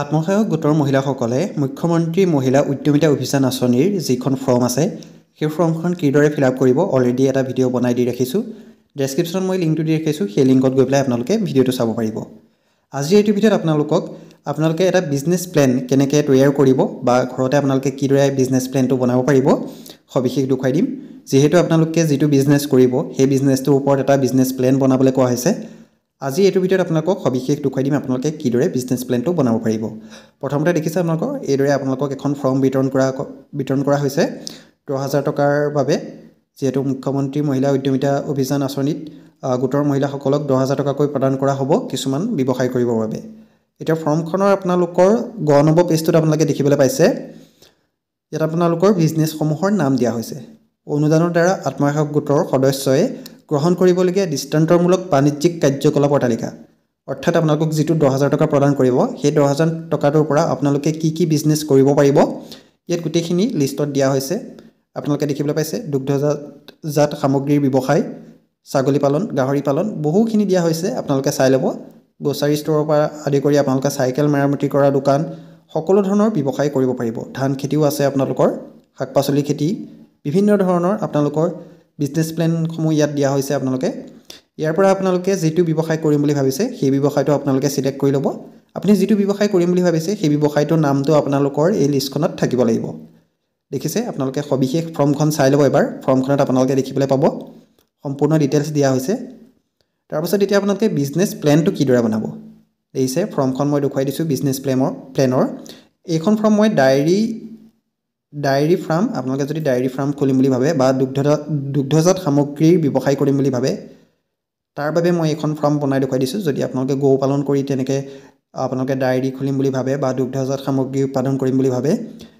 আত্মসহায়ক গোটৰ মহিলাসকলে মুখ্যমন্ত্ৰী মহিলা উদ্যমিতা অভিযান আঁচনিৰ যিখন ফৰ্ম আছে সেই ফৰ্মখন কিদৰে ফিল আপ কৰিব অলৰেডি এটা ভিডিঅ' বনাই দি ৰাখিছোঁ ডেছক্ৰিপশ্যনত মই লিংকটো দি ৰাখিছোঁ সেই লিংকত গৈ পেলাই আপোনালোকে ভিডিঅ'টো চাব পাৰিব আজিৰ এইটো ভিডিঅ'ত আপোনালোকক আপোনালোকে এটা বিজনেছ প্লেন কেনেকৈ তৈয়াৰ কৰিব বা ঘৰতে আপোনালোকে কিদৰে বিজনেছ প্লেনটো বনাব পাৰিব সবিশেষ দেখুৱাই দিম যিহেতু আপোনালোকে যিটো বিজনেছ কৰিব সেই বিজনেছটোৰ ওপৰত এটা বিজনেছ প্লেন বনাবলৈ কোৱা হৈছে আজি এইটো ভিডিঅ'ত আপোনালোকক সবিশেষ দেখুৱাই দিম আপোনালোকে কিদৰে বিজনেছ প্লেনটো বনাব পাৰিব প্ৰথমতে দেখিছে আপোনালোকৰ এইদৰে আপোনালোকক এখন ফৰ্ম বিতৰণ কৰা বিতৰণ কৰা হৈছে দহ হাজাৰ টকাৰ বাবে যিহেতু মুখ্যমন্ত্ৰী মহিলা উদ্যমিতা অভিযান আঁচনিত গোটৰ মহিলাসকলক দহ হাজাৰ টকাকৈ প্ৰদান কৰা হ'ব কিছুমান ব্যৱসায় কৰিবৰ বাবে এতিয়া ফৰ্মখনৰ আপোনালোকৰ গ নম্বৰ পেজটোত আপোনালোকে দেখিবলৈ পাইছে ইয়াত আপোনালোকৰ বিজনেছসমূহৰ নাম দিয়া হৈছে অনুদানৰ দ্বাৰা আত্মসহায়ক গোটৰ সদস্যই গ্ৰহণ কৰিবলগীয়া দৃষ্টান্তমূলক বাণিজ্যিক কাৰ্যকলাপৰ তালিকা অৰ্থাৎ আপোনালোকক যিটো দহ হাজাৰ টকা প্ৰদান কৰিব সেই দহ হাজাৰ টকাটোৰ পৰা আপোনালোকে কি কি বিজনেছ কৰিব পাৰিব ইয়াত গোটেইখিনি লিষ্টত দিয়া হৈছে আপোনালোকে দেখিবলৈ পাইছে দুগ্ধজাত জাত সামগ্ৰীৰ ব্যৱসায় ছাগলী পালন গাহৰি পালন বহুখিনি দিয়া হৈছে আপোনালোকে চাই ল'ব গ্ৰচাৰী ষ্ট'ৰৰ পৰা আদি কৰি আপোনালোকে চাইকেল মেৰামতি কৰা দোকান সকলো ধৰণৰ ব্যৱসায় কৰিব পাৰিব ধান খেতিও আছে আপোনালোকৰ শাক পাচলি খেতি বিভিন্ন ধৰণৰ আপোনালোকৰ বিজনেছ প্লেনসমূহ ইয়াত দিয়া হৈছে আপোনালোকে ইয়াৰ পৰা আপোনালোকে যিটো ব্যৱসায় কৰিম বুলি ভাবিছে সেই ব্যৱসায়টো আপোনালোকে চিলেক্ট কৰি ল'ব আপুনি যিটো ব্যৱসায় কৰিম বুলি ভাবিছে সেই ব্যৱসায়টোৰ নামটো আপোনালোকৰ এই লিষ্টখনত থাকিব লাগিব দেখিছে আপোনালোকে সবিশেষ ফৰ্মখন চাই ল'ব এবাৰ ফৰ্মখনত আপোনালোকে দেখিবলৈ পাব সম্পূৰ্ণ ডিটেইলছ দিয়া হৈছে তাৰপাছত এতিয়া আপোনালোকে বিজনেছ প্লেনটো কিদৰে বনাব দেখিছে ফৰ্মখন মই দেখুৱাই দিছোঁ বিজনেছ প্লেনৰ প্লেনৰ এইখন ফৰ্ম মই ডায়েৰী ডায়েৰী ফাৰ্ম আপোনালোকে যদি ডায়েৰী ফাৰ্ম খুলিম বুলি ভাবে বা দুগ্ধ দুগ্ধজাত সামগ্ৰীৰ ব্যৱসায় কৰিম বুলি ভাবে তাৰ বাবে মই এইখন ফাৰ্ম বনাই দেখুৱাই দিছোঁ যদি আপোনালোকে গৰু পালন কৰি তেনেকৈ আপোনালোকে ডায়েৰী খুলিম বুলি ভাবে বা দুগ্ধজাত সামগ্ৰী উৎপাদন কৰিম বুলি ভাবে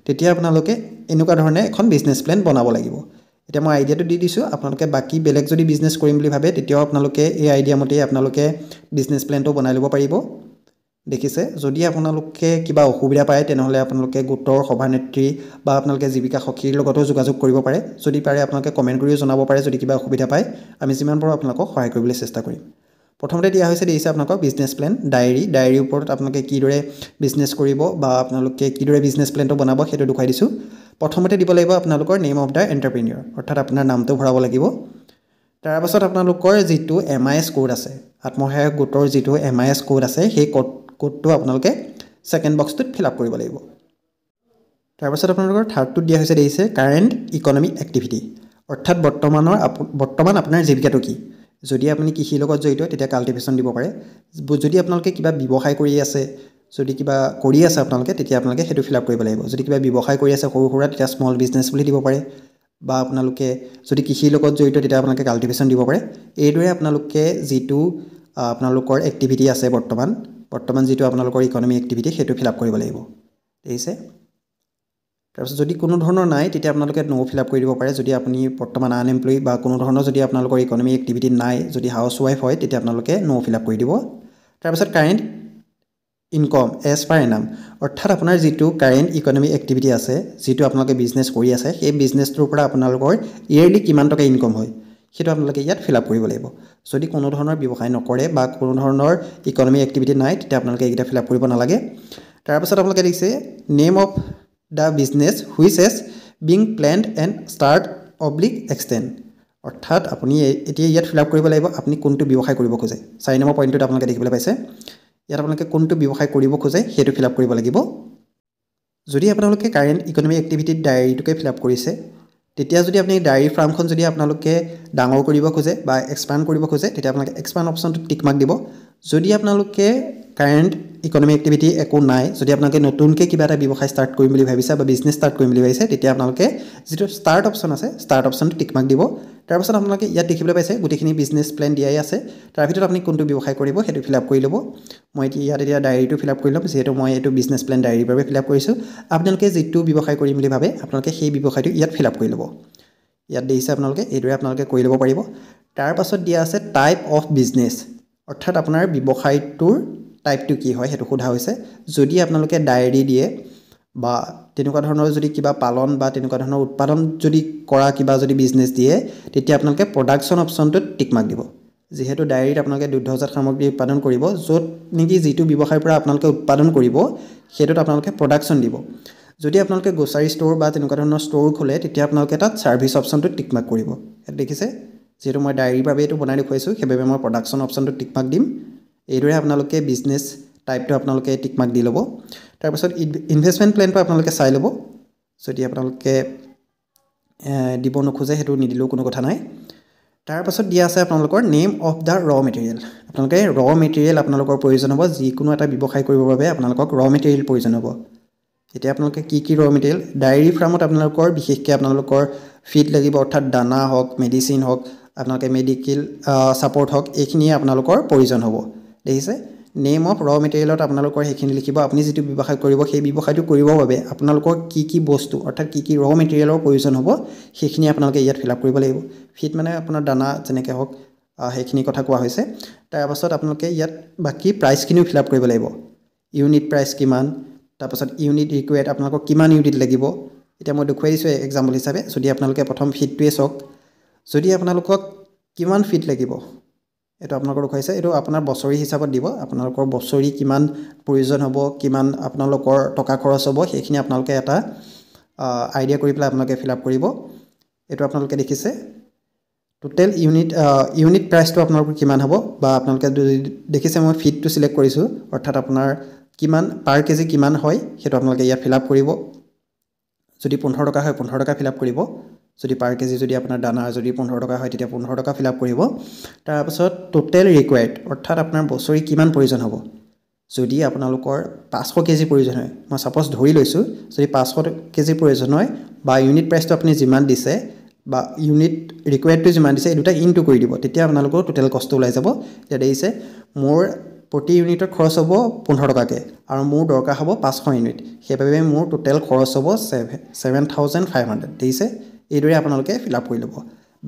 তেতিয়া আপোনালোকে এনেকুৱা ধৰণে এখন বিজনেছ প্লেন বনাব লাগিব এতিয়া মই আইডিয়াটো দি দিছোঁ আপোনালোকে বাকী বেলেগ যদি বিজনেছ কৰিম বুলি ভাবে তেতিয়াও আপোনালোকে এই আইডিয়া মতেই আপোনালোকে বিজনেছ প্লেনটো বনাই ল'ব পাৰিব দেখিছে যদি আপোনালোকে কিবা অসুবিধা পায় তেনেহ'লে আপোনালোকে গোটৰ সভানেত্ৰী বা আপোনালোকে জীৱিকা সখীৰ লগতো যোগাযোগ কৰিব পাৰে যদি পাৰে আপোনালোকে কমেণ্ট কৰিও জনাব পাৰে যদি কিবা অসুবিধা পায় আমি যিমান পাৰোঁ আপোনালোকক সহায় কৰিবলৈ চেষ্টা কৰিম প্ৰথমতে দিয়া হৈছে দেখিছে আপোনালোকৰ বিজনেছ প্লেন ডায়েৰী ডায়েৰীৰ ওপৰত আপোনালোকে কিদৰে বিজনেছ কৰিব বা আপোনালোকে কিদৰে বিজনেছ প্লেনটো বনাব সেইটো দেখুৱাই দিছোঁ প্ৰথমতে দিব লাগিব আপোনালোকৰ নেম অফ দ্য এণ্টাৰপ্ৰিনিয়ৰ অৰ্থাৎ আপোনাৰ নামটো ভৰাব লাগিব তাৰপাছত আপোনালোকৰ যিটো এম আই এছ ক'ড আছে আত্মসহায়ক গোটৰ যিটো এম আই এছ ক'ড আছে সেই ক'ড কোডটো আপোনালোকে ছেকেণ্ড বক্সটোত ফিল আপ কৰিব লাগিব তাৰপাছত আপোনালোকৰ থাৰ্ডটোত দিয়া হৈছে দেখিছে কাৰেণ্ট ইকনমিক এক্টিভিটি অৰ্থাৎ বৰ্তমানৰ বৰ্তমান আপোনাৰ জীৱিকাটো কি যদি আপুনি কৃষিৰ লগত জড়িত তেতিয়া কাল্টিভেশ্যন দিব পাৰে যদি আপোনালোকে কিবা ব্যৱসায় কৰি আছে যদি কিবা কৰি আছে আপোনালোকে তেতিয়া আপোনালোকে সেইটো ফিল আপ কৰিব লাগিব যদি কিবা ব্যৱসায় কৰি আছে সৰু সুৰা তেতিয়া স্মল বিজনেছ বুলি দিব পাৰে বা আপোনালোকে যদি কৃষিৰ লগত জড়িত তেতিয়া আপোনালোকে কাল্টিভেশ্যন দিব পাৰে এইদৰে আপোনালোকে যিটো আপোনালোকৰ এক্টিভিটি আছে বৰ্তমান বৰ্তমান যিটো আপোনালোকৰ ইকনমিক এক্টিভিটি সেইটো ফিল আপ কৰিব লাগিব ঠিক আছে তাৰপিছত যদি কোনো ধৰণৰ নাই তেতিয়া আপোনালোকে ন' ফিল আপ কৰি দিব পাৰে যদি আপুনি বৰ্তমান আনএমপ্লয় বা কোনো ধৰণৰ যদি আপোনালোকৰ ইকনমিক এক্টিভিটি নাই যদি হাউচ ৱাইফ হয় তেতিয়া আপোনালোকে ন' ফিল আপ কৰি দিব তাৰপিছত current income as per annum অৰ্থাৎ আপোনাৰ যিটো কাৰেণ্ট ইকনমিক এক্টিভিটি আছে যিটো আপোনালোকে বিজনেছ কৰি আছে সেই বিজনেছটোৰ পৰা আপোনালোকৰ ইয়েৰলি কিমান টকা ইনকম হয় সেইটো আপোনালোকে ইয়াত ফিল আপ কৰিব লাগিব যদি কোনো ধৰণৰ ব্যৱসায় নকৰে বা কোনো ধৰণৰ ইকনমি এক্টিভিটি নাই তেতিয়া আপোনালোকে এইকেইটা ফিল আপ কৰিব নালাগে তাৰপিছত আপোনালোকে দেখিছে name of the business which is being planned and start অব্লিক এক্সটেণ্ড অৰ্থাৎ আপুনি এতিয়া ইয়াত ফিল আপ কৰিব লাগিব আপুনি কোনটো ব্যৱসায় কৰিব খোজে চাৰি নম্বৰ পইণ্টটোত আপোনালোকে দেখিবলৈ পাইছে ইয়াত আপোনালোকে কোনটো ব্যৱসায় কৰিব খোজে সেইটো ফিল আপ কৰিব লাগিব যদি আপোনালোকে কাৰেণ্ট ইকনমিক এক্টিভিটিৰ ডায়েৰীটোকে ফিল আপ কৰিছে তেতিয়া যদি আপুনি ডায়েৰী ফাৰ্মখন যদি আপোনালোকে ডাঙৰ কৰিব খোজে বা এক্সপ্লেণ্ড কৰিব খোজে তেতিয়া আপোনালোকে এক্সপ্লেণ্ড অপশ্যনটোত টিকমাক দিব যদি আপোনালোকে কাৰেণ্ট ইকনমিক এক্টিভিটি একো নাই যদি আপোনালোকে নতুনকৈ কিবা এটা ব্যৱসায় ষ্টাৰ্ট কৰিম বুলি ভাবিছে বা বিজনেছ ষ্টাৰ্ট কৰিম বুলি ভাবিছে তেতিয়া আপোনালোকে যিটো ষ্টাৰ্ট অপশ্যন আছে ষ্টাৰ্ট অপশ্যনটো টিকমাক দিব তাৰপাছত আপোনালোকে ইয়াত দেখিবলৈ পাইছে গোটেইখিনি বিজনেছ প্লেন দিয়াই আছে তাৰ ভিতৰত আপুনি কোনটো ব্যৱসায় কৰিব সেইটো ফিল আপ কৰি ল'ব মই এতিয়া ইয়াত এতিয়া ডায়েৰীটো ফিল আপ কৰি ল'ম যিহেতু মই এইটো বিজনেছ প্লেন ডায়েৰীৰ বাবে ফিল আপ কৰিছোঁ আপোনালোকে যিটো ব্যৱসায় কৰিম বুলি ভাবে আপোনালোকে সেই ব্যৱসায়টো ইয়াত ফিল আপ কৰি ল'ব ইয়াত দেখিছে আপোনালোকে এইদৰে আপোনালোকে কৰি ল'ব পাৰিব তাৰপাছত দিয়া আছে টাইপ অফ বিজনেছ অৰ্থাৎ আপোনাৰ ব্যৱসায়টোৰ টাইপটো কি হয় সেইটো সোধা হৈছে যদি আপোনালোকে ডায়েৰী দিয়ে বা তেনেকুৱা ধৰণৰ যদি কিবা পালন বা তেনেকুৱা ধৰণৰ উৎপাদন যদি কৰা কিবা যদি বিজনেছ দিয়ে তেতিয়া আপোনালোকে প্ৰডাকশ্যন অপশ্যনটোত টিকমাক দিব যিহেতু ডায়েৰীত আপোনালোকে দুগ্ধজাত সামগ্ৰী উৎপাদন কৰিব য'ত নেকি যিটো ব্যৱসায়ৰ পৰা আপোনালোকে উৎপাদন কৰিব সেইটোত আপোনালোকে প্ৰডাকশ্যন দিব যদি আপোনালোকে গ্ৰচাৰী ষ্ট'ৰ বা তেনেকুৱা ধৰণৰ ষ্ট'ৰ খোলে তেতিয়া আপোনালোকে তাত ছাৰ্ভিচ অপশ্যনটোত টিকমাক কৰিব ইয়াত দেখিছে যিহেতু মই ডায়েৰীৰ বাবে এইটো বনাই দেখুৱাইছোঁ সেইবাবে মই প্ৰডাকশ্যন অপশ্যনটোত টিকমাক দিম এইদৰে আপোনালোকে বিজনেছ টাইপটো আপোনালোকে টিকমাক দি ল'ব তাৰপাছত ইনভেষ্টমেণ্ট প্লেনটো আপোনালোকে চাই ল'ব যদি আপোনালোকে দিব নোখোজে সেইটো নিদিলেও কোনো কথা নাই তাৰপাছত দিয়া আছে আপোনালোকৰ name of the raw material আপোনালোকে ৰ মেটেৰিয়েল আপোনালোকৰ প্ৰয়োজন হ'ব যিকোনো এটা ব্যৱসায় কৰিবৰ বাবে আপোনালোকক ৰ মেটেৰিয়েল প্ৰয়োজন হ'ব এতিয়া আপোনালোকে কি কি ৰ মেটেৰিয়েল ডায়েৰী ফাৰ্মত আপোনালোকৰ বিশেষকৈ আপোনালোকৰ ফিট লাগিব অৰ্থাৎ দানা হওক মেডিচিন হওক আপোনালোকে মেডিকেল ছাপৰ্ট হওক এইখিনিয়ে আপোনালোকৰ প্ৰয়োজন হ'ব দেখিছে নেম অফ ৰ মেটেৰিয়েলত আপোনালোকৰ সেইখিনি লিখিব আপুনি যিটো ব্যৱসায় কৰিব সেই ব্যৱসায়টো কৰিবৰ বাবে আপোনালোকৰ কি কি বস্তু অৰ্থাৎ কি কি ৰ মেটেৰিয়েলৰ প্ৰয়োজন হ'ব সেইখিনি আপোনালোকে ইয়াত ফিল আপ কৰিব লাগিব ফিট মানে আপোনাৰ দানা যেনেকৈ হওক সেইখিনি কথা কোৱা হৈছে তাৰপাছত আপোনালোকে ইয়াত বাকী প্ৰাইচখিনিও ফিল আপ কৰিব লাগিব ইউনিট প্ৰাইচ কিমান তাৰপাছত ইউনিট ৰিকুৱেৰ আপোনালোকক কিমান ইউনিট লাগিব এতিয়া মই দেখুৱাই দিছোঁ এক্সাম্পল হিচাপে যদি আপোনালোকে প্ৰথম ফিটটোৱে চাওক যদি আপোনালোকক কিমান ফিট লাগিব এইটো আপোনালোকৰ দেখুৱাইছে এইটো আপোনাৰ বছৰি হিচাপত দিব আপোনালোকৰ বছৰি কিমান প্ৰয়োজন হ'ব কিমান আপোনালোকৰ টকা খৰচ হ'ব সেইখিনি আপোনালোকে এটা আইডিয়া কৰি পেলাই আপোনালোকে ফিল আপ কৰিব এইটো আপোনালোকে দেখিছে টোটেল ইউনিট ইউনিট প্ৰাইচটো আপোনালোকৰ কিমান হ'ব বা আপোনালোকে দেখিছে মই ফিটটো ছিলেক্ট কৰিছোঁ অৰ্থাৎ আপোনাৰ কিমান পাৰ কেজি কিমান হয় সেইটো আপোনালোকে ইয়াত ফিল আপ কৰিব যদি পোন্ধৰ টকা হয় পোন্ধৰ টকা ফিল আপ কৰিব যদি পাৰ কেজি যদি আপোনাৰ দানা যদি পোন্ধৰ টকা হয় তেতিয়া পোন্ধৰ টকা ফিল আপ কৰিব তাৰপাছত টোটেল ৰিকুৱাৰ্ড অৰ্থাৎ আপোনাৰ বছৰি কিমান প্ৰয়োজন হ'ব যদি আপোনালোকৰ পাঁচশ কেজি প্ৰয়োজন হয় মই ছাপ'জ ধৰি লৈছোঁ যদি পাঁচশ কেজি প্ৰয়োজন হয় বা ইউনিট প্ৰাইচটো আপুনি যিমান দিছে বা ইউনিট ৰিকুৱাৰ্ডটো যিমান দিছে এই দুটা ইনটো কৰি দিব তেতিয়া আপোনালোকৰ টোটেল কষ্ট ওলাই যাব এতিয়া দেখিছে মোৰ প্ৰতি ইউনিটৰ খৰচ হ'ব পোন্ধৰ টকাকৈ আৰু মোৰ দৰকাৰ হ'ব পাঁচশ ইউনিট সেইবাবে মোৰ টোটেল খৰচ হ'ব seven seven thousand five hundred দেখিছে এইদৰে আপোনালোকে ফিল আপ কৰি ল'ব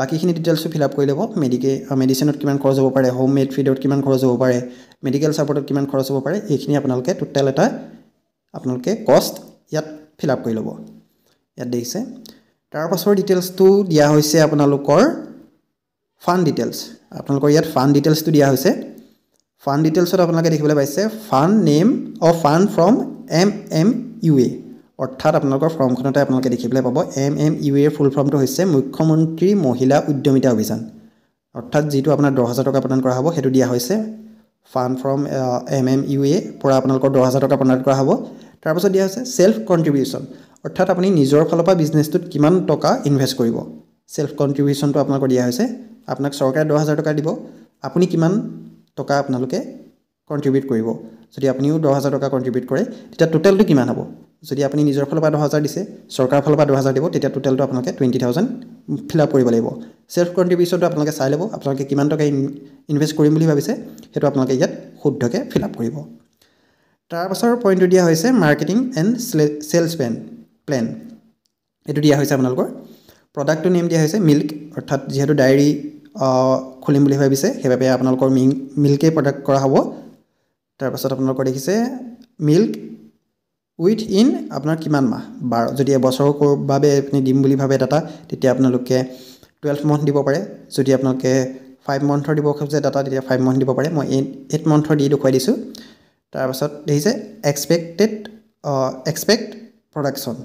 বাকীখিনি ডিটেইলছো ফিল আপ কৰি ল'ব মেডিকে মেডিচিনত কিমান খৰচ হ'ব পাৰে হোম মেড ফিডত কিমান খৰচ হ'ব পাৰে মেডিকেল ছাপৰ্টত কিমান খৰচ হ'ব পাৰে এইখিনি আপোনালোকে টোটেল এটা আপোনালোকে কষ্ট ইয়াত ফিল আপ কৰি ল'ব ইয়াত দেখিছে তাৰপাছৰ ডিটেইলছটো দিয়া হৈছে আপোনালোকৰ ফাণ্ড ডিটেইলছ আপোনালোকৰ ইয়াত ফাণ্ড ডিটেইলছটো দিয়া হৈছে ফাণ্ড ডিটেইলছত আপোনালোকে দেখিবলৈ পাইছে ফাণ্ড নেম অ' fund from M M U A অৰ্থাৎ আপোনালোকৰ ফৰ্মখনতে আপোনালোকে দেখিবলৈ পাব এম এম ইউ এৰ ফুল ফৰ্মটো হৈছে মুখ্যমন্ত্ৰী মহিলা উদ্যমিতা অভিযান অৰ্থাৎ যিটো আপোনাৰ দহ হাজাৰ টকা প্ৰদান কৰা হ'ব সেইটো দিয়া হৈছে fund from M M U A পৰা আপোনালোকৰ দহ হাজাৰ টকা প্ৰদান কৰা হ'ব তাৰপাছত দিয়া হৈছে ছেল্ফ কণ্ট্ৰিবিউশ্যন অৰ্থাৎ আপুনি নিজৰ ফালৰ পৰা বিজনেছটোত কিমান টকা ইনভেষ্ট কৰিব ছেল্ফ কণ্ট্ৰিবিউশ্যনটো আপোনালোকৰ দিয়া হৈছে আপোনাক চৰকাৰে দহ হাজাৰ টকা দিব আপুনি কিমান টকা আপোনালোকে কণ্ট্ৰিবিউট কৰিব যদি আপুনিও দহ হাজাৰ টকা কণ্ট্ৰিবিউট কৰে তেতিয়া টোটেলটো কিমান হ'ব যদি আপুনি নিজৰ ফালৰ পৰা দহহাজাৰ দিছে চৰকাৰৰ ফালৰ পৰা দহহাজাৰ দিব তেতিয়া টোটেলটো আপোনালোকে টুৱেণ্টি থাউজেণ্ড ফিল আপ কৰিব লাগিব চেল্ফ কণ্ট্ৰিবিউশ্যনটো আপোনালোকে চাই ল'ব আপোনালোকে কিমান টকা ইনভেষ্ট কৰিম বুলি ভাবিছে সেইটো আপোনালোকে ইয়াত শুদ্ধকৈ ফিল আপ কৰিব তাৰপাছৰ পইণ্টটো দিয়া হৈছে marketing and sales plan plan এইটো দিয়া হৈছে আপোনালোকৰ প্ৰডাক্টটো নেম দিয়া হৈছে মিল্ক অৰ্থাৎ যিহেতু ডায়েৰী খুলিম বুলি ভাবিছে সেইবাবে আপোনালোকৰ মিং মিল্কেই প্ৰডাক্ট কৰা হ'ব তাৰপাছত আপোনালোকৰ দেখিছে মিল্ক উইথ ইন আপোনাৰ কিমান মাহ বাৰ যদি এবছৰৰ বাবে আপুনি দিম বুলি ভাবে ডাটা তেতিয়া আপোনালোকে টুৱেলভ মন্থ দিব পাৰে যদি আপোনালোকে ফাইভ মন্থৰ দিব খোজে ডাটা তেতিয়া ফাইভ মন্থ দিব পাৰে মই এইট এইট মন্থৰ দি দেখুৱাই দিছোঁ তাৰপাছত দেখিছে এক্সপেক্টেড এক্সপেক্ট প্ৰডাকশ্যন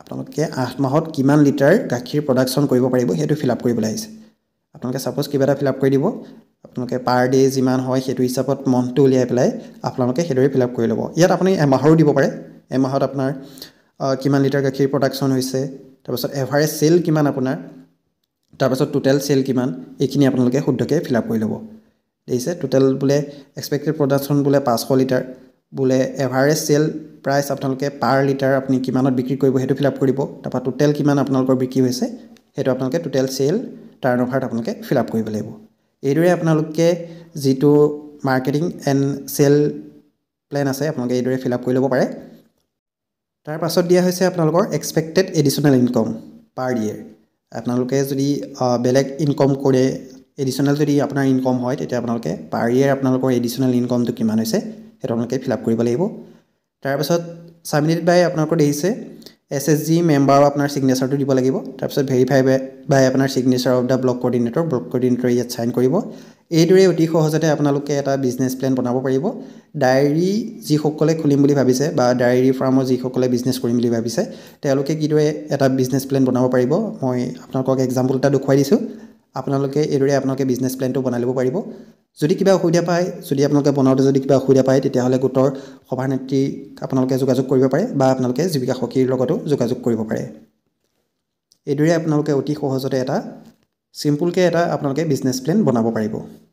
আপোনালোকে আঠ মাহত কিমান লিটাৰ গাখীৰ প্ৰডাকশ্যন কৰিব পাৰিব সেইটো ফিল আপ কৰিবলৈ আহিছে আপোনালোকে ছাপ'জ কিবা এটা ফিল আপ কৰি দিব আপোনালোকে পাৰ ডে' যিমান হয় সেইটো হিচাপত মন্থটো উলিয়াই পেলাই আপোনালোকে সেইদৰে ফিল আপ কৰি ল'ব ইয়াত আপুনি এমাহৰো দিব পাৰে এমাহত আপোনাৰ কিমান লিটাৰ গাখীৰ প্ৰডাকশ্যন হৈছে তাৰপাছত এভাৰেজ চেল কিমান আপোনাৰ তাৰপাছত টোটেল চেল কিমান এইখিনি আপোনালোকে শুদ্ধকৈ ফিল আপ কৰি ল'ব দেখিছে টোটেল বোলে এক্সপেক্টেড প্ৰডাকশ্যন বোলে পাঁচশ লিটাৰ বোলে এভাৰেজ চেল প্ৰাইচ আপোনালোকে পাৰ লিটাৰ আপুনি কিমানত বিক্ৰী কৰিব সেইটো ফিল আপ কৰিব তাৰপৰা টোটেল কিমান আপোনালোকৰ বিক্ৰী হৈছে সেইটো আপোনালোকে টোটেল চেল টাৰ্ণ অভাৰত আপোনালোকে ফিল আপ কৰিব লাগিব এইদৰে আপোনালোকে যিটো মাৰ্কেটিং এণ্ড চেল প্লেন আছে আপোনালোকে এইদৰে ফিল আপ কৰি ল'ব পাৰে তাৰ পাছত দিয়া হৈছে আপোনালোকৰ expected additional income per year আপোনালোকে যদি বেলেগ ইনকম কৰে এডিশ্যনেল যদি আপোনাৰ ইনকম হয় তেতিয়া আপোনালোকে পাৰ ইয়েৰ আপোনালোকৰ এডিশ্যনেল ইনকমটো কিমান হৈছে সেইটো আপোনালোকে ফিল আপ কৰিব লাগিব তাৰপাছত ছাবমিটেড বাই আপোনালোকৰ দেখিছে এছ এছ জি মেম্বাৰৰ আপোনাৰ চিগনেচাৰটো দিব লাগিব তাৰপিছত ভেৰিফাই বাই আপোনাৰ signature of the block coordinator block coordinator ইয়াত ছাইন কৰিব এইদৰে অতি সহজতে আপোনালোকে এটা বিজনেছ প্লেন বনাব পাৰিব ডায়েৰী যিসকলে খুলিম বুলি ভাবিছে বা ডায়েৰী ফাৰ্মৰ যিসকলে বিজনেছ কৰিম বুলি ভাবিছে তেওঁলোকে কিদৰে এটা বিজনেছ প্লেন বনাব পাৰিব মই আপোনালোকক এক্সাম্পল এটা দেখুৱাই দিছোঁ আপোনালোকে এইদৰে আপোনালোকে বিজনেছ প্লেনটো বনাই ল'ব পাৰিব যদি কিবা অসুবিধা পায় যদি আপোনালোকে বনাওঁতে যদি কিবা অসুবিধা পায় তেতিয়াহ'লে গোটৰ সভানেত্ৰীক আপোনালোকে যোগাযোগ কৰিব পাৰে বা আপোনালোকে জীৱিকা সখীৰ লগতো যোগাযোগ কৰিব পাৰে এইদৰে আপোনালোকে অতি সহজতে এটা চিম্পুলকৈ এটা আপোনালোকে বিজনেছ প্লেন বনাব পাৰিব